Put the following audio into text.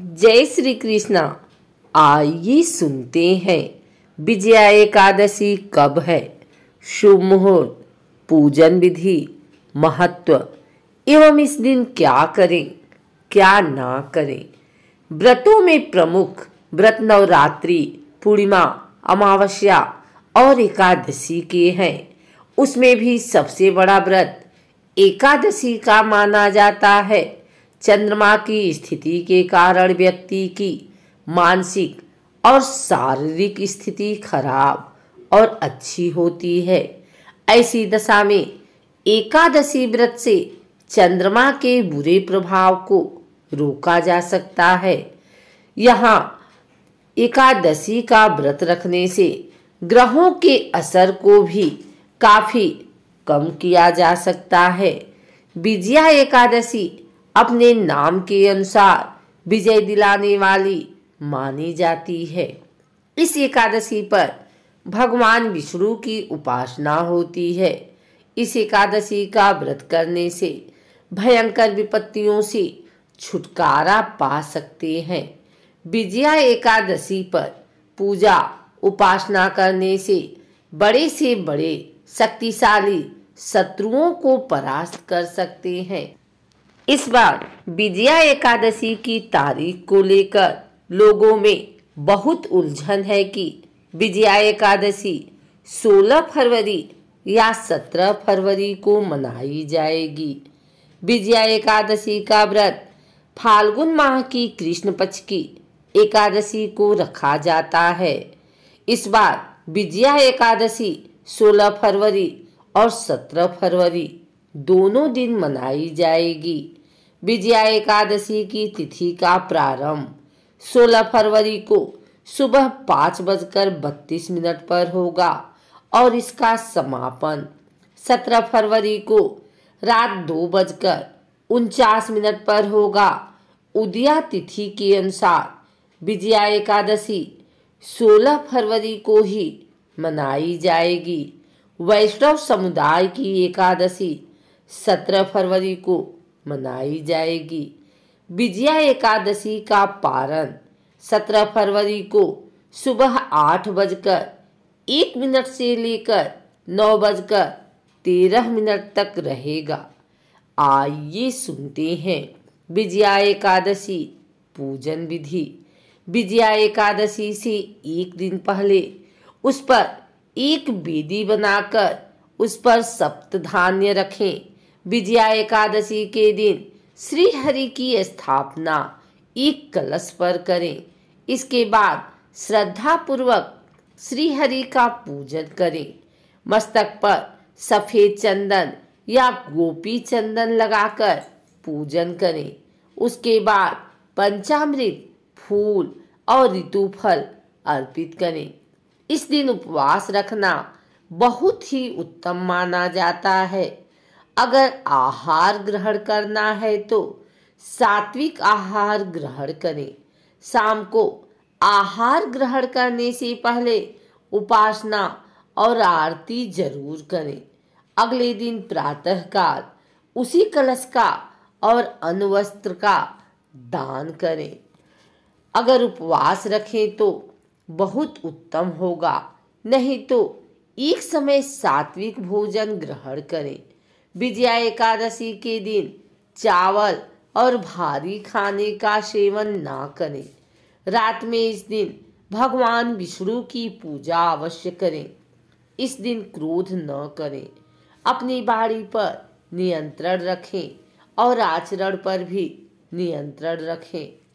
जय श्री कृष्णा आइए सुनते हैं विजया एकादशी कब है शुभ मुहूर्त पूजन विधि महत्व एवं इस दिन क्या करें क्या ना करें व्रतों में प्रमुख व्रत नवरात्रि पूर्णिमा अमावस्या और एकादशी के हैं उसमें भी सबसे बड़ा व्रत एकादशी का माना जाता है चंद्रमा की स्थिति के कारण व्यक्ति की मानसिक और शारीरिक स्थिति खराब और अच्छी होती है ऐसी दशा में एकादशी व्रत से चंद्रमा के बुरे प्रभाव को रोका जा सकता है यहाँ एकादशी का व्रत रखने से ग्रहों के असर को भी काफ़ी कम किया जा सकता है विजया एकादशी अपने नाम के अनुसार विजय दिलाने वाली मानी जाती है इस एकादशी पर भगवान विष्णु की उपासना होती है इस एकादशी का व्रत करने से भयंकर विपत्तियों से छुटकारा पा सकते हैं विजया एकादशी पर पूजा उपासना करने से बड़े से बड़े शक्तिशाली शत्रुओं को परास्त कर सकते हैं इस बार विजया एकादशी की तारीख को लेकर लोगों में बहुत उलझन है कि विजया एकादशी 16 फरवरी या 17 फरवरी को मनाई जाएगी विजया एकादशी का व्रत फाल्गुन माह की कृष्ण पक्ष की एकादशी को रखा जाता है इस बार विजया एकादशी 16 फरवरी और 17 फरवरी दोनों दिन मनाई जाएगी विजया एकादशी की तिथि का प्रारंभ 16 फरवरी को सुबह पाँच बजकर बत्तीस मिनट पर होगा और इसका समापन 17 फरवरी को रात दो बजकर उनचास मिनट पर होगा उदिया तिथि के अनुसार विजया एकादशी 16 फरवरी को ही मनाई जाएगी वैष्णव समुदाय की एकादशी 17 फरवरी को मनाई जाएगी विजया एकादशी का पारण 17 फरवरी को सुबह आठ बजकर एक मिनट से लेकर नौ बजकर तेरह मिनट तक रहेगा आइए सुनते हैं विजया एकादशी पूजन विधि विजया एकादशी से एक दिन पहले उस पर एक बेदी बनाकर उस पर सप्त धान्य रखें विजया एकादशी के दिन श्री हरि की स्थापना एक कलश पर करें इसके बाद श्रद्धा पूर्वक श्री हरि का पूजन करें मस्तक पर सफेद चंदन या गोपी चंदन लगाकर पूजन करें उसके बाद पंचामृत फूल और ऋतुफल अर्पित करें इस दिन उपवास रखना बहुत ही उत्तम माना जाता है अगर आहार ग्रहण करना है तो सात्विक आहार ग्रहण करें शाम को आहार ग्रहण करने से पहले उपासना और आरती जरूर करें अगले दिन प्रातःकाल उसी कलश का और अनुवस्त्र का दान करें अगर उपवास रखें तो बहुत उत्तम होगा नहीं तो एक समय सात्विक भोजन ग्रहण करें विजया एकादशी के दिन चावल और भारी खाने का सेवन ना करें रात में इस दिन भगवान विष्णु की पूजा अवश्य करें इस दिन क्रोध न करें अपनी बाड़ी पर नियंत्रण रखें और आचरण पर भी नियंत्रण रखें